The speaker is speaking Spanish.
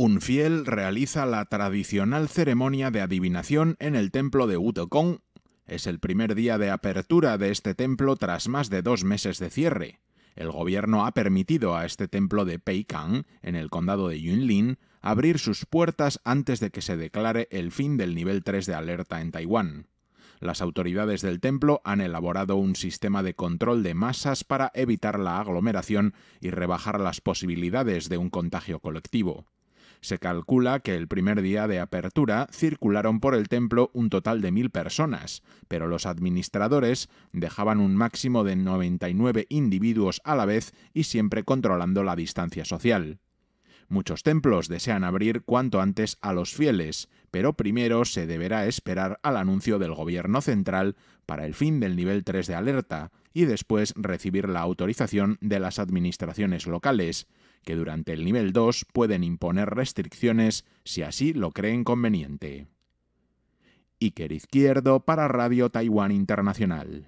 un fiel realiza la tradicional ceremonia de adivinación en el templo de Wutokong. Es el primer día de apertura de este templo tras más de dos meses de cierre. El gobierno ha permitido a este templo de Peikang, en el condado de Yunlin, abrir sus puertas antes de que se declare el fin del nivel 3 de alerta en Taiwán. Las autoridades del templo han elaborado un sistema de control de masas para evitar la aglomeración y rebajar las posibilidades de un contagio colectivo. Se calcula que el primer día de apertura circularon por el templo un total de mil personas, pero los administradores dejaban un máximo de 99 individuos a la vez y siempre controlando la distancia social. Muchos templos desean abrir cuanto antes a los fieles, pero primero se deberá esperar al anuncio del gobierno central para el fin del nivel 3 de alerta, y después recibir la autorización de las administraciones locales, que durante el nivel 2 pueden imponer restricciones si así lo creen conveniente. Iker Izquierdo para Radio Taiwán Internacional.